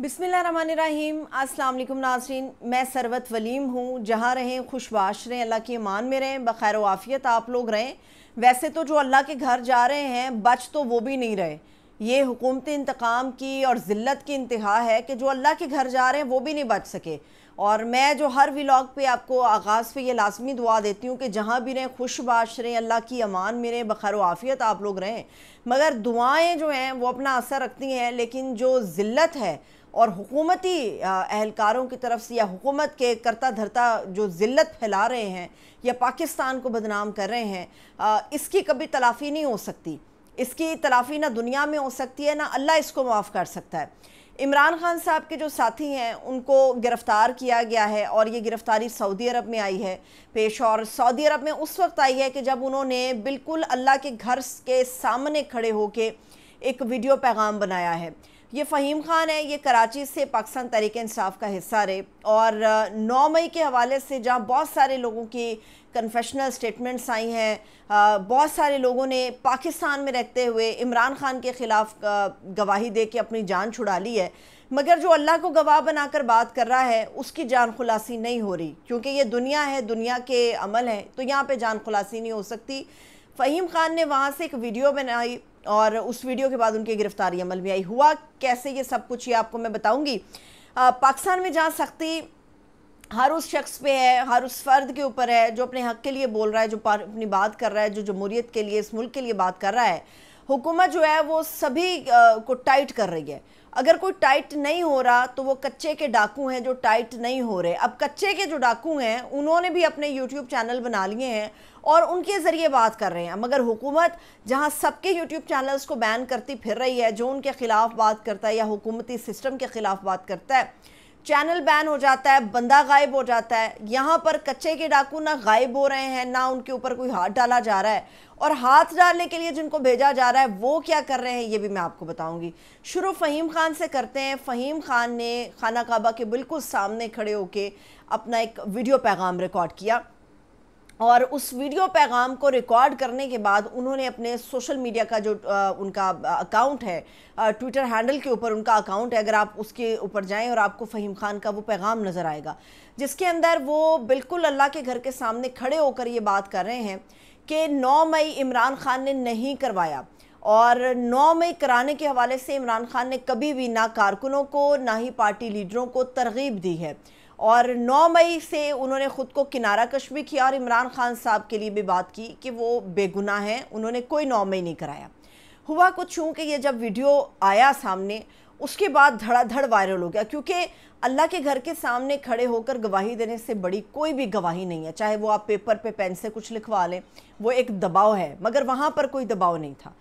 बिसमीम अस्सलाम नाजरीन मैं सरवत वलीम हूँ जहाँ रहें खुशबाश रहें अल्लाह के ईमान में रहें बखैर वाफ़ियत आप लोग रहें वैसे तो जो अल्लाह के घर जा रहे हैं बच तो वो भी नहीं रहे ये हुकूमत इंतकाम की और ज़िल्त की इंतहा है कि जो अल्लाह के घर जा रहे हैं वो भी नहीं बच सके और मैं जो हर व्लाग पे आपको आगाज़ पे ये लाजमी दुआ देती हूँ कि जहाँ भी रहें खुश बाश रहें अल्लाह की अमान में रहें बखर आफ़ियत आप लोग रहें मगर दुआएँ जो हैं वो अपना असर रखती हैं लेकिन जो ज़िल्लत है और हुकूमती अहलकारों की तरफ से या हुकूमत के करता धरता जो ज़िल्लत फैला रहे हैं या पाकिस्तान को बदनाम कर रहे हैं आ, इसकी कभी तलाफ़ी नहीं हो सकती इसकी तलाफ़ी ना दुनिया में हो सकती है ना अल्लाह इसको माफ़ कर सकता है इमरान खान साहब के जो साथी हैं उनको गिरफ्तार किया गया है और ये गिरफ्तारी सऊदी अरब में आई है पेश और सऊदी अरब में उस वक्त आई है कि जब उन्होंने बिल्कुल अल्लाह के घर के सामने खड़े होके एक वीडियो पैगाम बनाया है ये फ़हीम ख़ान है ये कराची से पाकिस्तान तरीक़ानसाफ़ इंसाफ का हिस्सा रहे और 9 मई के हवाले से जहाँ बहुत सारे लोगों की कन्फेशनल स्टेटमेंट्स आई हैं बहुत सारे लोगों ने पाकिस्तान में रहते हुए इमरान खान के ख़िलाफ़ गवाही दे के अपनी जान छुड़ा ली है मगर जो अल्लाह को गवाह बनाकर बात कर रहा है उसकी जान खुलासी नहीं हो रही क्योंकि ये दुनिया है दुनिया के अमल हैं तो यहाँ पे जान खुलासी नहीं हो सकती फ़हीम खान ने वहाँ से एक वीडियो बनाई और उस वीडियो के बाद उनकी गिरफ़्तारी अमल में आई हुआ कैसे ये सब कुछ ये आपको मैं बताऊँगी पाकिस्तान में जहाँ सख्ती हर उस शख्स पे है हर उस फ़र्द के ऊपर है जो अपने हक के लिए बोल रहा है जो अपनी बात कर रहा है जो जमहूरीत के लिए इस मुल्क के लिए बात कर रहा है हुकूमत जो है वो सभी को टाइट कर रही है अगर कोई टाइट नहीं हो रहा तो वो कच्चे के डाकू हैं जो टाइट नहीं हो रहे अब कच्चे के जो डाकू हैं उन्होंने भी अपने यूट्यूब चैनल बना लिए हैं और उनके ज़रिए बात कर रहे हैं मगर हुकूमत जहां सबके यूट्यूब चैनल्स को बैन करती फिर रही है जो उनके ख़िलाफ़ बात करता है या हुकूमती सिस्टम के ख़िलाफ़ बात करता है चैनल बैन हो जाता है बंदा गायब हो जाता है यहाँ पर कच्चे के डाकू ना गायब हो रहे हैं ना उनके ऊपर कोई हाथ डाला जा रहा है और हाथ डालने के लिए जिनको भेजा जा रहा है वो क्या कर रहे हैं ये भी मैं आपको बताऊंगी शुरू फ़हीम ख़ान से करते हैं फ़हीम ख़ान ने खाना काबा के बिल्कुल सामने खड़े होके अपना एक वीडियो पैगाम रिकॉर्ड किया और उस वीडियो पैगाम को रिकॉर्ड करने के बाद उन्होंने अपने सोशल मीडिया का जो आ, उनका अकाउंट है ट्विटर हैंडल के ऊपर उनका अकाउंट है अगर आप उसके ऊपर जाएं और आपको फ़हीम खान का वो पैगाम नज़र आएगा जिसके अंदर वो बिल्कुल अल्लाह के घर के सामने खड़े होकर ये बात कर रहे हैं कि नौ मई इमरान खान ने नहीं करवाया और नौ मई कराने के हवाले से इमरान खान ने कभी भी ना कारकुनों को ना ही पार्टी लीडरों को तरगीब दी है और 9 मई से उन्होंने ख़ुद को किनारा कश भी किया और इमरान खान साहब के लिए भी बात की कि वो बेगुनाह हैं उन्होंने कोई 9 मई नहीं कराया हुआ कुछ यूँ कि ये जब वीडियो आया सामने उसके बाद धड़ाधड़ वायरल हो गया क्योंकि अल्लाह के घर के सामने खड़े होकर गवाही देने से बड़ी कोई भी गवाही नहीं है चाहे वो आप पेपर पे पेन से कुछ लिखवा लें वो एक दबाव है मगर वहाँ पर कोई दबाव नहीं था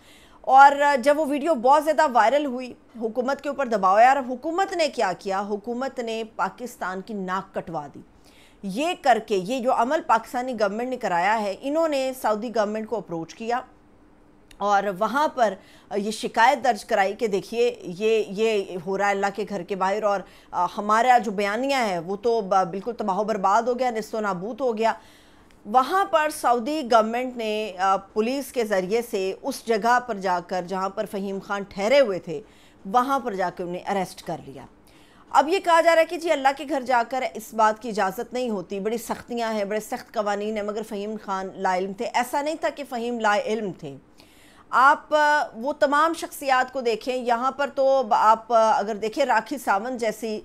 और जब वो वीडियो बहुत ज़्यादा वायरल हुई हुकूमत के ऊपर दबाव आया और हुकूमत ने क्या किया हुकूमत ने पाकिस्तान की नाक कटवा दी ये करके ये जो अमल पाकिस्तानी गवर्नमेंट ने कराया है इन्होंने सऊदी गवर्नमेंट को अप्रोच किया और वहाँ पर ये शिकायत दर्ज कराई कि देखिए ये ये हो रहा है अल्लाह के घर के बाहर और हमारा जो बयानियाँ है वो तो बिल्कुल तबाह बर्बाद हो गया नस्तो नाबूद हो गया वहाँ पर सऊदी गवर्नमेंट ने पुलिस के ज़रिए से उस जगह पर जाकर जहाँ पर फ़हीम खान ठहरे हुए थे वहाँ पर जाकर उन्हें अरेस्ट कर लिया अब ये कहा जा रहा है कि जी अल्लाह के घर जाकर इस बात की इजाज़त नहीं होती बड़ी सख्तियाँ हैं बड़े सख्त कवानीन हैं मगर फ़हीम खान लाइल्म थे ऐसा नहीं था कि फ़हीम लाइल्म थे आप वो तमाम शख्सियात को देखें यहाँ पर तो आप अगर देखें राखी सावंत जैसी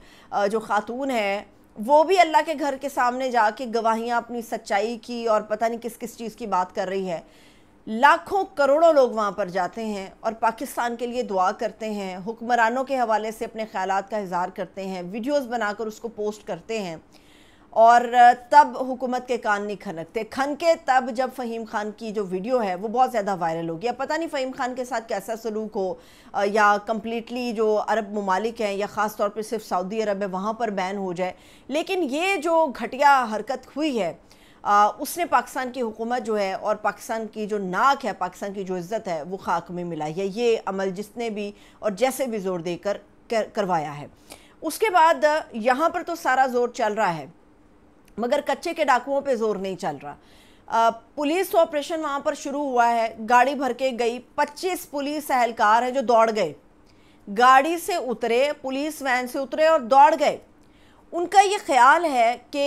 जो खातून है वो भी अल्लाह के घर के सामने जाके गवाहियाँ अपनी सच्चाई की और पता नहीं किस किस चीज़ की बात कर रही है लाखों करोड़ों लोग वहाँ पर जाते हैं और पाकिस्तान के लिए दुआ करते हैं हुक्मरानों के हवाले से अपने ख्याल का इजहार करते हैं वीडियोज़ बनाकर उसको पोस्ट करते हैं और तब हुकूमत के कान नहीं खनकते खन के तब जब फ़हीम खान की जो वीडियो है वो बहुत ज़्यादा वायरल हो गया पता नहीं फ़हीम खान के साथ कैसा सलूक हो या कम्प्लीटली जो अरब ममालिक हैं या ख़ास तौर पर सिर्फ सऊदी अरब है वहाँ पर बैन हो जाए लेकिन ये जो घटिया हरकत हुई है आ, उसने पाकिस्तान की हुकूमत जो है और पाकिस्तान की जो नाक है पाकिस्तान की जो इज़्ज़त है वो खाक में मिलाई है ये अमल जिसने भी और जैसे भी ज़ोर देकर कर, करवाया है उसके बाद यहाँ पर तो सारा ज़ोर चल रहा है मगर कच्चे के डाकुओं पे जोर नहीं चल रहा पुलिस तो ऑपरेशन वहाँ पर शुरू हुआ है गाड़ी भर के गई 25 पुलिस अहलकार हैं जो दौड़ गए गाड़ी से उतरे पुलिस वैन से उतरे और दौड़ गए उनका ये ख्याल है कि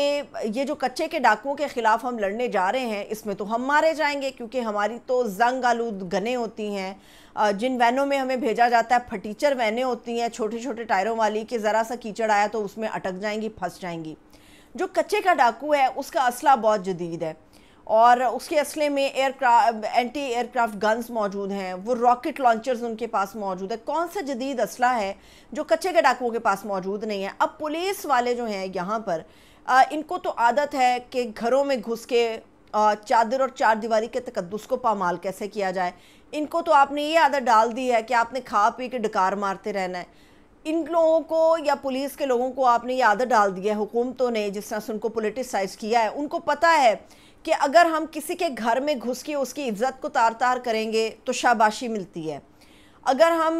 ये जो कच्चे के डाकुओं के ख़िलाफ़ हम लड़ने जा रहे हैं इसमें तो हम मारे जाएंगे क्योंकि हमारी तो जंग आलूद गने होती हैं जिन वैनों में हमें भेजा जाता है फटीचर वैनें होती हैं छोटे छोटे टायरों वाली कि ज़रा सा कीचड़ आया तो उसमें अटक जाएंगी फंस जाएंगी जो कच्चे का डाकू है उसका असला बहुत जदीद है और उसके असले में एयरक्राफ्ट एंटी एयरक्राफ्ट गन्स मौजूद हैं वो रॉकेट लॉन्चर्स उनके पास मौजूद है कौन सा जदीद असला है जो कच्चे के डाकुओं के पास मौजूद नहीं है अब पुलिस वाले जो हैं यहाँ पर आ, इनको तो आदत है कि घरों में घुस के चादर और चार दीवारी के तकदस को पामाल कैसे किया जाए इनको तो आपने ये आदत डाल दी है कि आपने खा पी के डकार मारते रहना है इन लोगों को या पुलिस के लोगों को आपने ये आदत डाल दी है हुकूमतों ने जिस तरह से उनको पोलिटिसाइज किया है उनको पता है कि अगर हम किसी के घर में घुस के उसकी इज्जत को तार तार करेंगे तो शाबाशी मिलती है अगर हम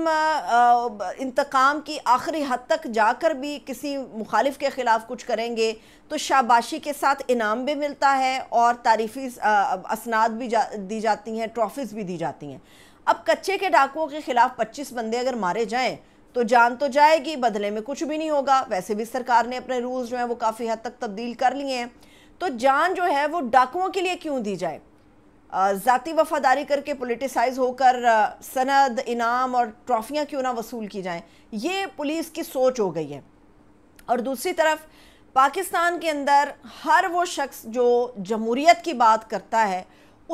इंतकाम की आखिरी हद तक जाकर भी किसी मुखालिफ के ख़िलाफ़ कुछ करेंगे तो शाबाशी के साथ इनाम भी मिलता है और तारीफ़ी असनाद भी जा, दी जाती हैं ट्रॉफ़ीज़ भी दी जाती हैं अब कच्चे के डाकुओं के ख़िलाफ़ 25 बंदे अगर मारे जाएं तो जान तो जाएगी बदले में कुछ भी नहीं होगा वैसे भी सरकार ने अपने रूल्स जो हैं वो काफ़ी हद तक तब्दील कर लिए हैं तो जान जो है वो डाकुओं के लिए क्यों दी जाए ज़ाती वफादारी करके पोलिटिसाइज होकर सनद इनाम और ट्रॉफियाँ क्यों ना वसूल की जाएं ये पुलिस की सोच हो गई है और दूसरी तरफ पाकिस्तान के अंदर हर वो शख्स जो जमहूरीत की बात करता है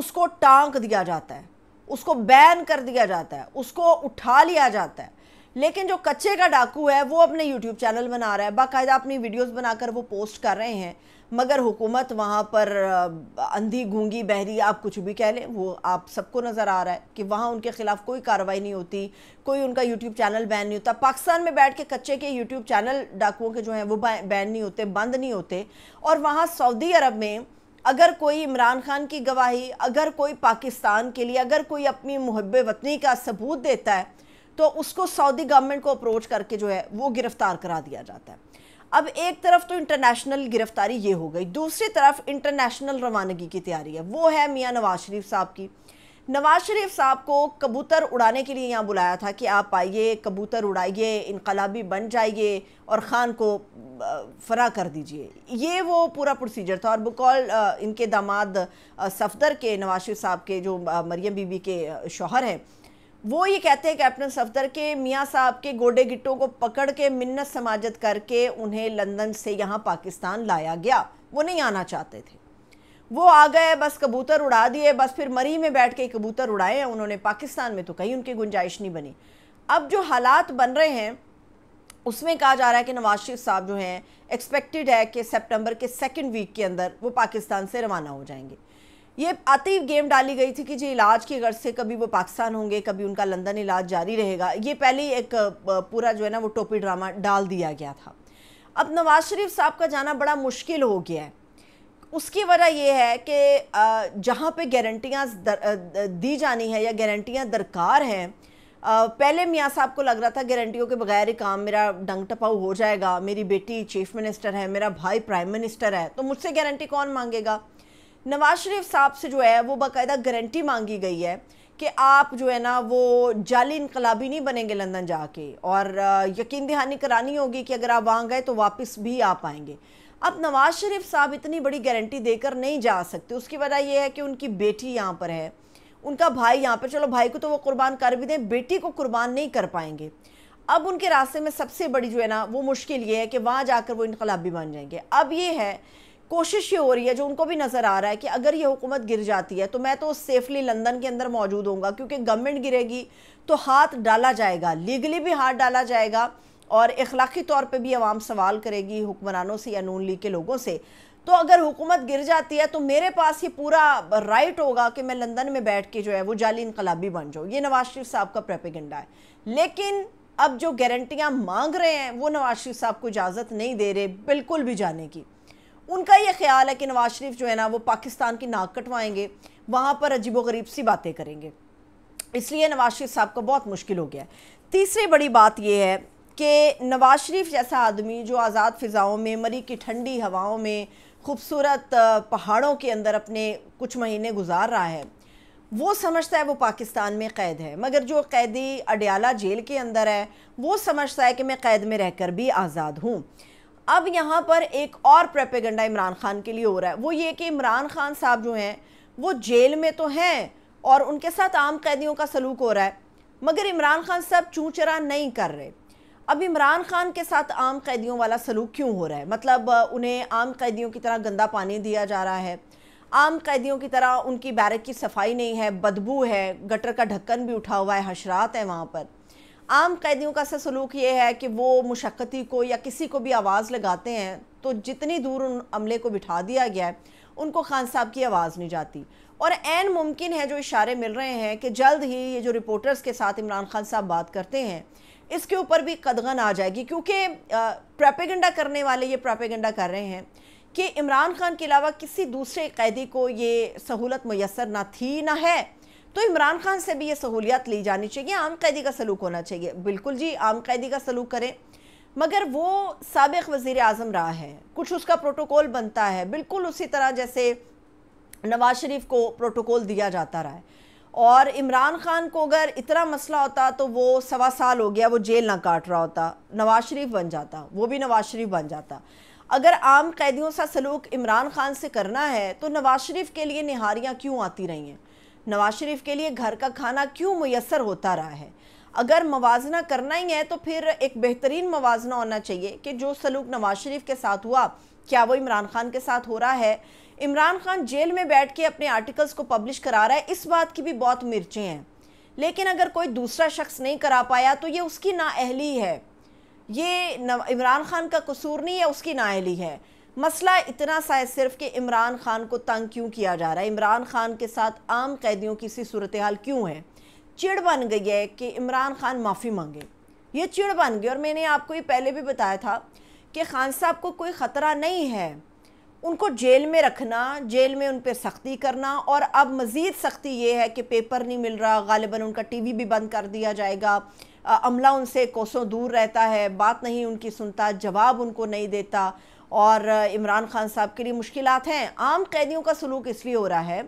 उसको टाँक दिया जाता है उसको बैन कर दिया जाता है उसको उठा लिया जाता है लेकिन जो कच्चे का डाकू है वो अपने यूट्यूब चैनल बना रहा है बाकायदा अपनी वीडियोस बनाकर वो पोस्ट कर रहे हैं मगर हुकूमत वहाँ पर अंधी घूंगी बहरी आप कुछ भी कह लें वो आप सबको नज़र आ रहा है कि वहाँ उनके ख़िलाफ़ कोई कार्रवाई नहीं होती कोई उनका यूट्यूब चैनल बैन नहीं होता पाकिस्तान में बैठ के कच्चे के यूट्यूब चैनल डाकुओं के जो हैं वो बैन नहीं होते बंद नहीं होते और वहाँ सऊदी अरब में अगर कोई इमरान खान की गवाही अगर कोई पाकिस्तान के लिए अगर कोई अपनी मुहब वतनी का सबूत देता है तो उसको सऊदी गवर्नमेंट को अप्रोच करके जो है वो गिरफ्तार करा दिया जाता है अब एक तरफ तो इंटरनेशनल गिरफ्तारी ये हो गई दूसरी तरफ इंटरनेशनल रवानगी की तैयारी है वो है मियाँ नवाज शरीफ साहब की नवाज शरीफ साहब को कबूतर उड़ाने के लिए यहाँ बुलाया था कि आप आइए कबूतर उड़ाइए इनकलाबी बन जाइए और ख़ान को फरा कर दीजिए ये वो पूरा प्रोसीजर था और बकौल इनके दामाद सफदर के नवाज शरीफ साहब के जो मरियम बीबी के शौहर हैं वो ये कहते हैं कैप्टन सफदर के मियाँ साहब के गोडे गिट्टों को पकड़ के मिन्नत समाजत करके उन्हें लंदन से यहाँ पाकिस्तान लाया गया वो नहीं आना चाहते थे वो आ गए बस कबूतर उड़ा दिए बस फिर मरी में बैठ के कबूतर उड़ाए हैं उन्होंने पाकिस्तान में तो कहीं उनकी गुंजाइश नहीं बनी अब जो हालात बन रहे हैं उसमें कहा जा रहा है कि नवाज शरीफ साहब जो हैं एक्सपेक्टेड है कि सेप्टेम्बर के सेकेंड वीक के अंदर वो पाकिस्तान से रवाना हो जाएंगे ये आते गेम डाली गई थी कि जी इलाज की गर्ज से कभी वो पाकिस्तान होंगे कभी उनका लंदन इलाज जारी रहेगा ये पहले ही एक पूरा जो है ना वो टोपी ड्रामा डाल दिया गया था अब नवाज शरीफ साहब का जाना बड़ा मुश्किल हो गया है उसकी वजह यह है कि जहाँ पे गारंटियाँ दी जानी है या गारंटियाँ दरकार हैं पहले मियाँ साहब को लग रहा था गारंटियों के बगैर ही काम मेरा डंग टपाऊ हो जाएगा मेरी बेटी चीफ मिनिस्टर है मेरा भाई प्राइम मिनिस्टर है तो मुझसे गारंटी कौन मांगेगा नवाज शरीफ साहब से जो है वो बाकायदा गारंटी मांगी गई है कि आप जो है ना वो जाली इनकलाबी नहीं बनेंगे लंदन जाके और यकीन दहानी करानी होगी कि अगर आप वहाँ गए तो वापस भी आ पाएंगे अब नवाज शरीफ साहब इतनी बड़ी गारंटी देकर नहीं जा सकते उसकी वजह यह है कि उनकी बेटी यहाँ पर है उनका भाई यहाँ पर चलो भाई को तो वो कुर्बान कर भी दें बेटी को कुर्बान नहीं कर पाएंगे अब उनके रास्ते में सबसे बड़ी जो है ना वो मुश्किल ये है कि वहाँ जाकर वो इनकलाबी बन जाएंगे अब ये है कोशिश ये हो रही है जो उनको भी नज़र आ रहा है कि अगर ये हुकूमत गिर जाती है तो मैं तो सेफली लंदन के अंदर मौजूद होऊंगा क्योंकि गवर्नमेंट गिरेगी तो हाथ डाला जाएगा लीगली भी हाथ डाला जाएगा और इखलाकी तौर पे भी अवाम सवाल करेगी हुक्मरानों से या नून लीग के लोगों से तो अगर हुकूमत गिर जाती है तो मेरे पास ये पूरा राइट होगा कि मैं लंदन में बैठ के जो है वो जाली इनकलाबी बन जाऊँ ये नवाज शरीफ साहब का प्रेपिगेंडा है लेकिन अब जो गारंटियाँ मांग रहे हैं वो नवाज शरीफ साहब को इजाज़त नहीं दे रहे बिल्कुल भी जाने की उनका ये ख्याल है कि नवाज शरीफ जो है ना वो पाकिस्तान की नाक कटवाएंगे वहाँ पर अजीब गरीब सी बातें करेंगे इसलिए नवाज शरीफ साहब को बहुत मुश्किल हो गया तीसरी बड़ी बात यह है कि नवाज शरीफ जैसा आदमी जो आज़ाद फ़िज़ाओं में मरी की ठंडी हवाओं में खूबसूरत पहाड़ों के अंदर अपने कुछ महीने गुजार रहा है वो समझता है वो पाकिस्तान में क़ैद है मगर जो कैदी अडयाला जेल के अंदर है वो समझता है कि मैं क़ैद में रहकर भी आज़ाद हूँ अब यहाँ पर एक और प्रेपेगेंडा इमरान खान के लिए हो रहा है वो ये कि इमरान खान साहब जो हैं वो जेल में तो हैं और उनके साथ आम कैदियों का सलूक हो रहा है मगर इमरान खान साहब चूचरा नहीं कर रहे अब इमरान खान के साथ आम कैदियों वाला सलूक क्यों हो रहा है मतलब उन्हें आम कैदियों की तरह गंदा पानी दिया जा रहा है आम कैदियों की तरह उनकी बैरक की सफाई नहीं है बदबू है गटर का ढक्कन भी उठा हुआ है हशरात है वहाँ पर आम कैदियों का सलूक ये है कि वो मुशक्क़ती को या किसी को भी आवाज़ लगाते हैं तो जितनी दूर उन अमले को बिठा दिया गया है उनको खान साहब की आवाज़ नहीं जाती और एन मुमकिन है जो इशारे मिल रहे हैं कि जल्द ही ये जो रिपोर्टर्स के साथ इमरान खान साहब बात करते हैं इसके ऊपर भी कदगन आ जाएगी क्योंकि प्रापेगेंडा करने वाले ये प्रापेगेंडा कर रहे हैं कि इमरान खान के अलावा किसी दूसरे कैदी को ये सहूलत मैसर ना थी ना है तो इमरान खान से भी ये सहूलियत ली जानी चाहिए आम कैदी का सलूक होना चाहिए बिल्कुल जी आम कैदी का सलूक करें मगर वो सबक वज़ी अजम रहा है कुछ उसका प्रोटोकॉल बनता है बिल्कुल उसी तरह जैसे नवाज शरीफ को प्रोटोकॉल दिया जाता रहा है और इमरान खान को अगर इतना मसला होता तो वो सवा साल हो गया वो जेल ना काट रहा होता नवाज शरीफ बन जाता वो भी नवाज शरीफ बन जाता अगर आम कैदियों सा सलूक इमरान खान से करना है तो नवाज शरीफ के लिए निहारियाँ क्यों आती रही हैं नवाज शरीफ के लिए घर का खाना क्यों मैसर होता रहा है अगर मवाजना करना ही है तो फिर एक बेहतरीन मवाजना होना चाहिए कि जो सलूक नवाज शरीफ के साथ हुआ क्या वो इमरान खान के साथ हो रहा है इमरान खान जेल में बैठ के अपने आर्टिकल्स को पब्लिश करा रहा है इस बात की भी बहुत मिर्चें हैं लेकिन अगर कोई दूसरा शख्स नहीं करा पाया तो ये उसकी नाअहली है ये इमरान खान का कसूर नहीं है उसकी नाअहली है मसला इतना सा है सिर्फ कि इमरान खान को तंग क्यों किया जा रहा है इमरान खान के साथ आम कैदियों की सी सूरत हाल क्यों है चिड़ बन गई है कि इमरान खान माफ़ी मांगे ये चिड़ बन गई और मैंने आपको ये पहले भी बताया था कि खान साहब को कोई ख़तरा नहीं है उनको जेल में रखना जेल में उन पर सख्ती करना और अब मज़ीद सख्ती ये है कि पेपर नहीं मिल रहा गालिबा उनका टी वी भी बंद कर दिया जाएगा अमला उनसे कोसों दूर रहता है बात नहीं उनकी सुनता जवाब उनको नहीं देता और इमरान खान साहब के लिए मुश्किल हैं आम कैदियों का सलूक इसलिए हो रहा है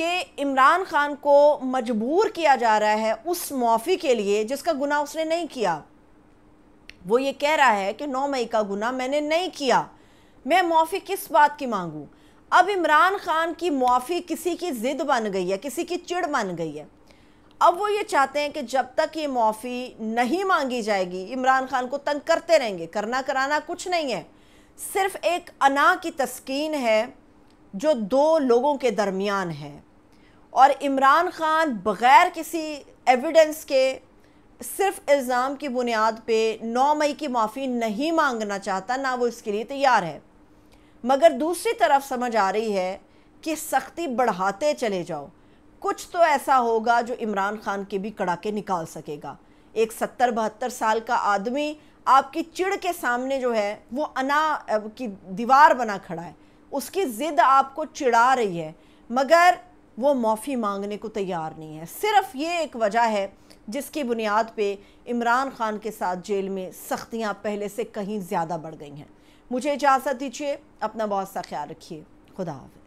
कि इमरान खान को मजबूर किया जा रहा है उस माफ़ी के लिए जिसका गुना उसने नहीं किया वो ये कह रहा है कि 9 मई का गुना मैंने नहीं किया मैं माफ़ी किस बात की मांगूँ अब इमरान खान की मुआफ़ी किसी की ज़िद बन गई है किसी की चिड़ बन गई है अब वो ये चाहते हैं कि जब तक ये माफ़ी नहीं मांगी जाएगी इमरान खान को तंग करते रहेंगे करना कराना कुछ नहीं है सिर्फ एक अना की तस्कीन है जो दो लोगों के दरमियान है और इमरान ख़ान बग़ैर किसी एविडेंस के सिर्फ इल्ज़ाम की बुनियाद पे 9 मई की माफ़ी नहीं मांगना चाहता ना वो इसके लिए तैयार है मगर दूसरी तरफ समझ आ रही है कि सख्ती बढ़ाते चले जाओ कुछ तो ऐसा होगा जो इमरान ख़ान के भी कड़ाके निकाल सकेगा एक सत्तर बहत्तर साल का आदमी आपकी चिड़ के सामने जो है वो अना की दीवार बना खड़ा है उसकी ज़िद आपको चिड़ा रही है मगर वो माफ़ी मांगने को तैयार नहीं है सिर्फ ये एक वजह है जिसकी बुनियाद पे इमरान खान के साथ जेल में सख्तियाँ पहले से कहीं ज़्यादा बढ़ गई हैं मुझे इजाज़त दीजिए अपना बहुत सा ख्याल रखिए खुदा हाफ